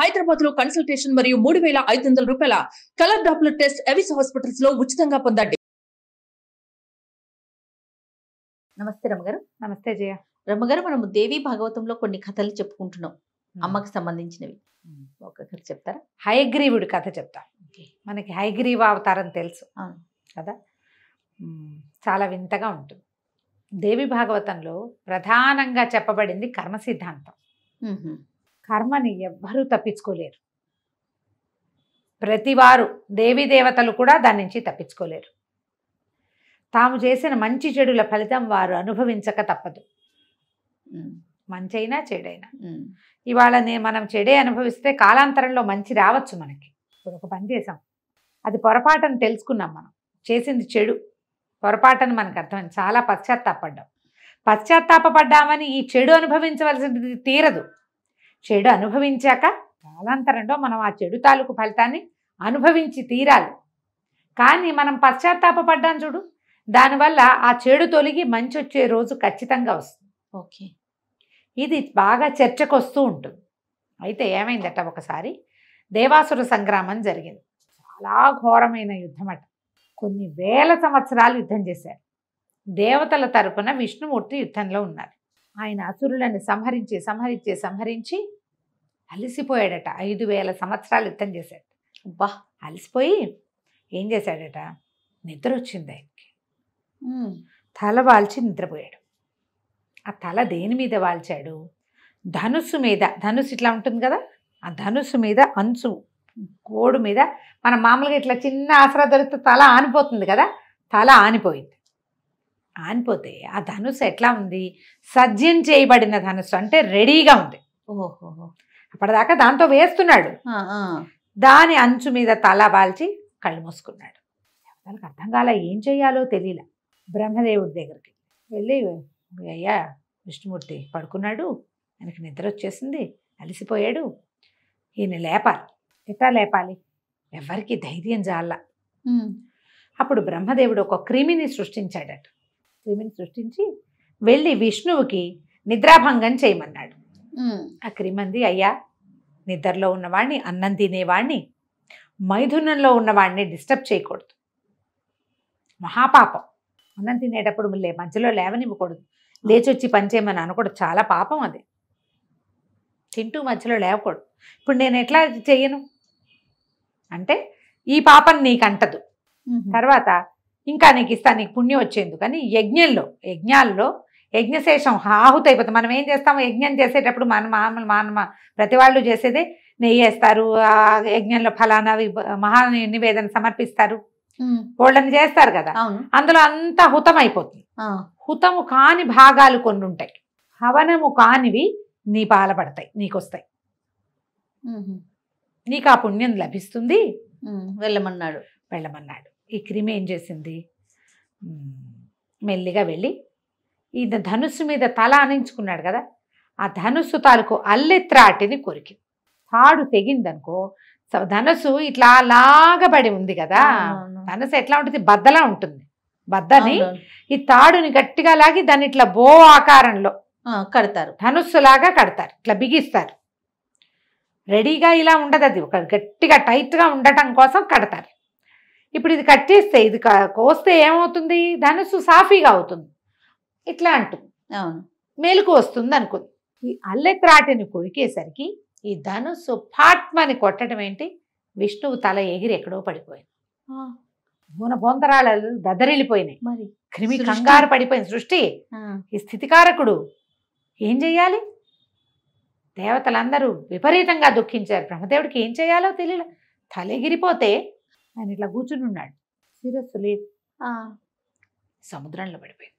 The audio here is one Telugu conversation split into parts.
హైదరాబాద్ లో కన్సల్టేషన్ మరియు మూడు వేల ఐదు వందల రూపాయల colour Doppler test Avis hospitals లో ఉచితంగా పొందండి నమస్తే రమగారు నమస్తే జయ రమగారు మనము దేవి భాగవతంలో కొన్ని కథలు చెప్పుకుంటున్నాం అమ్మకి సంబంధించినవి ఒక కథ చెప్తారా హయగ్రీవుడి కథ చెప్తా మనకి హయగ్రీవ అవతారం తెలుసు కదా చాలా వింతగా ఉంటుంది దేవి భాగవతంలో ప్రధానంగా చెప్పబడింది కర్మ సిద్ధాంతం కర్మని ఎవ్వరూ తప్పించుకోలేరు ప్రతివారు దేవతలు కూడా దాని నుంచి తప్పించుకోలేరు తాము చేసిన మంచి చెడుల ఫలితం వారు అనుభవించక తప్పదు మంచైనా చెడైనా ఇవాళ మనం చెడే అనుభవిస్తే కాలాంతరంలో మంచి రావచ్చు మనకి ఇప్పుడు ఒక పని చేసాం అది పొరపాటని తెలుసుకున్నాం మనం చేసింది చెడు పొరపాటని మనకు అర్థమైంది చాలా పశ్చాత్తాపడ్డాం పశ్చాత్తాపడ్డామని ఈ చెడు అనుభవించవలసింది తీరదు చెడు అనుభవించాక కాలాంతరంలో మనం ఆ చెడు తాలూకు ఫలితాన్ని అనుభవించి తీరాలి కానీ మనం పశ్చాత్తాపడ్డాం చూడు దానివల్ల ఆ చెడు తొలగి మంచి వచ్చే రోజు ఖచ్చితంగా వస్తుంది ఓకే ఇది బాగా చర్చకు వస్తూ ఉంటుంది అయితే ఏమైందట ఒకసారి దేవాసుర సంగ్రామం జరిగింది చాలా ఘోరమైన యుద్ధం అట కొన్ని వేల సంవత్సరాలు యుద్ధం చేశారు దేవతల తరపున విష్ణుమూర్తి యుద్ధంలో ఉన్నారు ఆయన అసురులను సంహరించి సంహరించి సంహరించి అలసిపోయాడట ఐదు వేల సంవత్సరాలు యుద్ధం చేశాడు అబ్బా అలసిపోయి ఏం చేశాడట నిద్ర వచ్చింది ఆయనకి తల వాల్చి నిద్రపోయాడు ఆ తల దేని మీద వాల్చాడు ధనుస్సు మీద ధనుసు ఇట్లా ఉంటుంది కదా ఆ ధనుసు మీద అంచు గోడు మీద మనం మామూలుగా ఇట్లా చిన్న ఆసరా దొరికితే తల ఆనిపోతుంది కదా తల ఆనిపోయింది ఆనిపోతే ఆ ధనుసు ఎట్లా ఉంది సజ్జం చేయబడిన ధనుసు అంటే రెడీగా ఉంది ఓహో అప్పటిదాకా దాంతో వేస్తున్నాడు దాని అంచు మీద తల బాల్చి కళ్ళు మూసుకున్నాడు దానికి అర్థం కాల ఏం చేయాలో తెలియల బ్రహ్మదేవుడి దగ్గరికి వెళ్ళి అయ్యా విష్ణుమూర్తి పడుకున్నాడు ఆయనకి నిద్ర వచ్చేసింది అలసిపోయాడు ఈయన లేపాలి ఎట్లా లేపాలి ఎవరికి ధైర్యం జాల అప్పుడు బ్రహ్మదేవుడు ఒక క్రిమిని సృష్టించాడట క్రిమిని సృష్టించి వెళ్ళి విష్ణువుకి నిద్రాభంగం చేయమన్నాడు ఆ క్రిమంది అయ్యా నిద్రలో ఉన్నవాడిని అన్నం తినేవాడిని మైథునంలో ఉన్నవాడిని డిస్టర్బ్ చేయకూడదు మహాపాపం అన్నం తినేటప్పుడు లే మధ్యలో లేవనివ్వకూడదు లేచి వచ్చి పని చేయమని అనకూడదు చాలా పాపం అది తింటూ మధ్యలో లేవకూడదు ఇప్పుడు నేను ఎట్లా చేయను అంటే ఈ పాపం నీకు తర్వాత ఇంకా నీకు ఇస్తాను నీకు పుణ్యం వచ్చేందుకు కానీ యజ్ఞంలో యజ్ఞాల్లో యజ్ఞశేషం ఆహుతి అయిపోతుంది మనం ఏం చేస్తాము యజ్ఞం చేసేటప్పుడు మన మామూలు మానవ ప్రతి వాళ్ళు చేసేదే నెయ్యి వేస్తారు ఆ యజ్ఞంలో ఫలానా మహా నివేదన సమర్పిస్తారు వాళ్ళని చేస్తారు కదా అందులో అంతా హుతం అయిపోతుంది హుతము కాని భాగాలు కొన్ని ఉంటాయి హవనము కానివి నీ పాలపడతాయి నీకు వస్తాయి నీకు ఆ పుణ్యం లభిస్తుంది వెళ్ళమన్నాడు వెళ్ళమన్నాడు ఈ క్రిమి ఏం చేసింది మెల్లిగా వెళ్ళి ఈ ధనుస్సు మీద తల అనించుకున్నాడు కదా ఆ ధనుస్సు తాలూకు అల్లెత్రాటిని కొరికి తాడు తెగిందనుకో ధనుసు ఇట్లా లాగబడి ఉంది కదా ధనుసు ఎట్లా ఉంటుంది బద్దలా ఉంటుంది బద్దని ఈ తాడుని గట్టిగా లాగి దాన్ని ఇట్లా బో ఆకారంలో కడతారు ధనుస్సు లాగా కడతారు ఇట్లా బిగిస్తారు రెడీగా ఇలా ఉండదు అది ఒక గట్టిగా టైట్గా ఉండటం కోసం కడతారు ఇప్పుడు ఇది కట్ చేస్తే ఇది కోస్తే ఏమవుతుంది ధనుసు సాఫీగా అవుతుంది ఇట్లా అంటుంది అవును మేలుకు వస్తుంది అనుకుంది ఈ అల్లెత్రాటిని కొరికేసరికి ఈ ధనుసు ఫాట్మని కొట్టడం ఏంటి విష్ణువు తల ఎగిరి ఎక్కడో పడిపోయింది మన బొంతరాలు దదరిల్లిపోయినాయి మరి క్రిమి కంగారు పడిపోయింది సృష్టి ఈ స్థితికారకుడు ఏం చెయ్యాలి దేవతలందరూ విపరీతంగా దుఃఖించారు బ్రహ్మదేవుడికి ఏం చేయాలో తెలియదు తలెగిరిపోతే ఆయన ఇట్లా కూర్చుని ఉన్నాడు సీరియస్లీ సముద్రంలో పడిపోయింది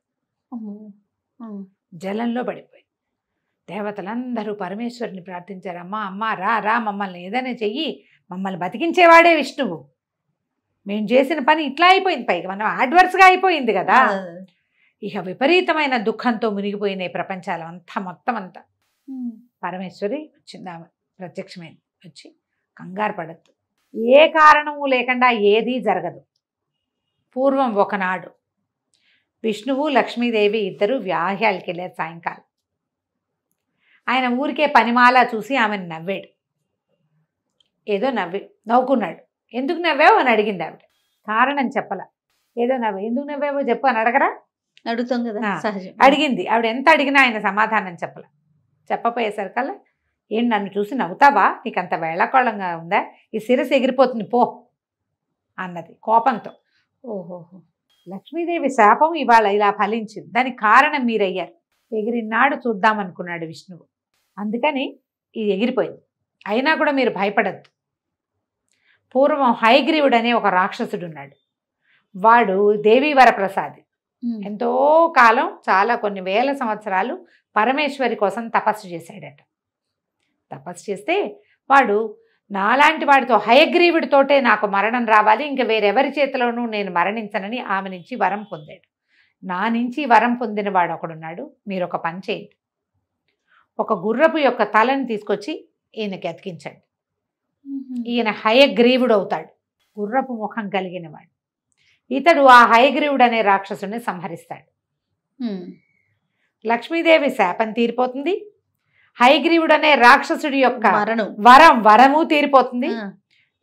జలంలో పడిపోయింది దేవతలందరూ పరమేశ్వరిని ప్రార్థించారు అమ్మా అమ్మ రా రా మమ్మల్ని ఏదైనా చెయ్యి మమ్మల్ని బతికించేవాడే విష్ణువు మేము చేసిన పని ఇట్లా అయిపోయింది పైగా మనం ఆడ్వర్స్గా అయిపోయింది కదా ఇక విపరీతమైన దుఃఖంతో మునిగిపోయినాయి ప్రపంచాలు అంతా మొత్తం అంతా పరమేశ్వరి వచ్చింది ప్రత్యక్షమైంది వచ్చి కంగారు పడద్దు ఏ కారణము లేకుండా ఏదీ జరగదు పూర్వం ఒకనాడు విష్ణువు లక్ష్మీదేవి ఇద్దరు వ్యాహ్యాలకి వెళ్ళారు సాయంకాలం ఆయన ఊరికే పనిమాల చూసి ఆమెను నవ్వాడు ఏదో నవ్వి నవ్వుకున్నాడు ఎందుకు నవ్వావు అని అడిగింది ఆవిడ కారణం చెప్పల ఏదో నవ్వు ఎందుకు నవ్వావో చెప్పు అని అడగరా అడుగుతాం కదా అడిగింది ఆవిడ ఎంత అడిగినా ఆయన సమాధానం చెప్పల చెప్పపోయేసరికల్లా ఏం నన్ను చూసి నవ్వుతావా నీకంత వేళాకోళంగా ఉందా ఈ శిరస్సు ఎగిరిపోతుంది పో అన్నది కోపంతో ఓహోహో లక్ష్మీదేవి శాపం ఇవాళ ఇలా ఫలించింది దానికి కారణం మీరయ్యారు ఎగిరినాడు చూద్దామనుకున్నాడు విష్ణువు అందుకని ఇది ఎగిరిపోయింది అయినా కూడా మీరు భయపడద్దు పూర్వం హైగ్రీవుడు అనే ఒక రాక్షసుడు ఉన్నాడు వాడు దేవీ ఎంతో కాలం చాలా కొన్ని వేల సంవత్సరాలు పరమేశ్వరి కోసం తపస్సు చేశాడట తపస్సు చేస్తే వాడు నాలాంటి వాడితో హయగ్రీవుడితోటే నాకు మరణం రావాలి ఇంకా వేరెవరి చేతిలోనూ నేను మరణించనని ఆమె నుంచి వరం పొందాడు నా నుంచి వరం పొందిన వాడు ఒకడున్నాడు మీరు ఒక పని చేయండి ఒక గుర్రపు యొక్క తలని తీసుకొచ్చి ఈయనకి అతికించండి ఈయన హయగ్రీవుడు అవుతాడు గుర్రపు ముఖం కలిగిన వాడు ఇతడు ఆ హయగ్రీవుడు అనే రాక్షసుని సంహరిస్తాడు లక్ష్మీదేవి శాపం తీరిపోతుంది హైగ్రీవుడు అనే రాక్షసుడి యొక్క వరం వరము తీరిపోతుంది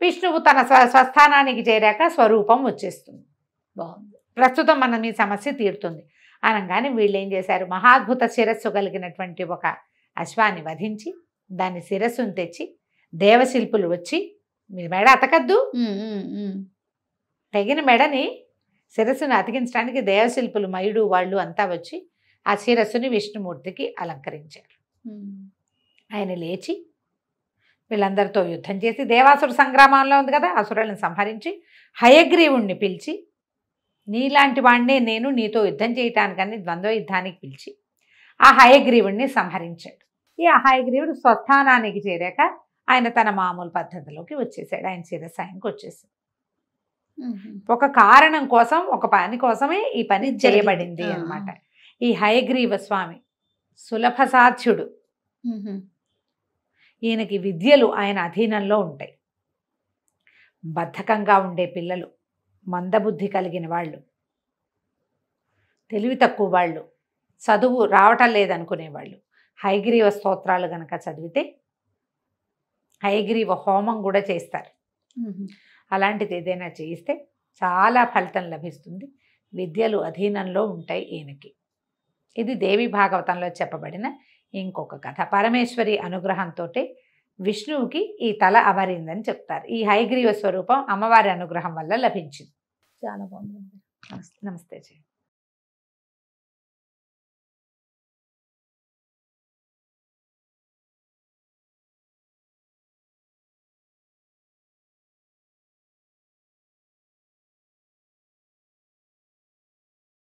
విష్ణువు తన స్వస్థానానికి చేరాక స్వరూపం వచ్చేస్తుంది ప్రస్తుతం మనం ఈ సమస్య తీరుతుంది అనగానే వీళ్ళు ఏం చేశారు మహాద్భుత శిరస్సు కలిగినటువంటి ఒక అశ్వాన్ని వధించి దాని శిరస్సును తెచ్చి దేవశిల్పులు వచ్చి మీ మెడ అతకద్దు తగిన మెడని శిరస్సును అతికించడానికి దేవశిల్పులు మయుడు వాళ్ళు అంతా వచ్చి ఆ శిరస్సుని విష్ణుమూర్తికి అలంకరించారు ఆయన లేచి వీళ్ళందరితో యుద్ధం చేసి దేవాసురు సంగ్రామంలో ఉంది కదా అసురులను సంహరించి హయగ్రీవుణ్ణి పిలిచి నీలాంటి వాడినే నేను నీతో యుద్ధం చేయటానికని ద్వంద్వ యుద్ధానికి పిలిచి ఆ హయగ్రీవుణ్ణి సంహరించాడు ఈ హయగ్రీవుడు స్వస్థానానికి చేరాక ఆయన తన మామూలు పద్ధతిలోకి వచ్చేసాడు ఆయన శిరసాయంకి వచ్చేసాడు ఒక కారణం కోసం ఒక పని కోసమే ఈ పని చేయబడింది అనమాట ఈ హయగ్రీవ స్వామి సులభ సాధ్యుడు ఈయనకి విద్యలు ఆయన అధీనంలో ఉంటాయి బద్ధకంగా ఉండే పిల్లలు మందబుద్ధి కలిగిన వాళ్ళు తెలివి తక్కువ వాళ్ళు చదువు రావటం లేదనుకునేవాళ్ళు హైగ్రీవ స్తోత్రాలు గనక చదివితే హైగ్రీవ హోమం కూడా చేస్తారు అలాంటిది ఏదైనా చేయిస్తే చాలా ఫలితం లభిస్తుంది విద్యలు అధీనంలో ఉంటాయి ఈయనకి ఇది దేవి భాగవతంలో చెప్పబడిన ఇంకొక కథ పరమేశ్వరి అనుగ్రహంతో విష్ణువుకి ఈ తల అమరిందని చెప్తారు ఈ హైగ్రీవ స్వరూపం అమ్మవారి అనుగ్రహం వల్ల లభించింది చాలా బాగుంది నమస్తే జీ